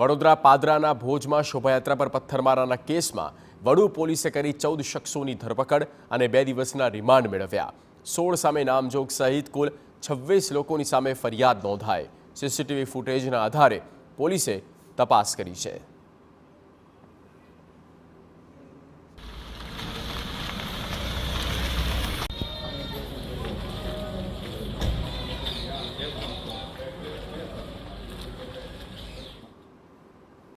વડોદરા પાદરાના ભોજમાં શોભાયાત્રા પર પથ્થરમારાના કેસમાં વડુ પોલીસે કરી ચૌદ શખ્સોની ધરપકડ અને બે દિવસના રિમાન્ડ મેળવ્યા સોળ સામે નામજોગ સહિત કુલ છવ્વીસ લોકોની સામે ફરિયાદ નોંધાઈ સીસીટીવી ફૂટેજના આધારે પોલીસે તપાસ કરી છે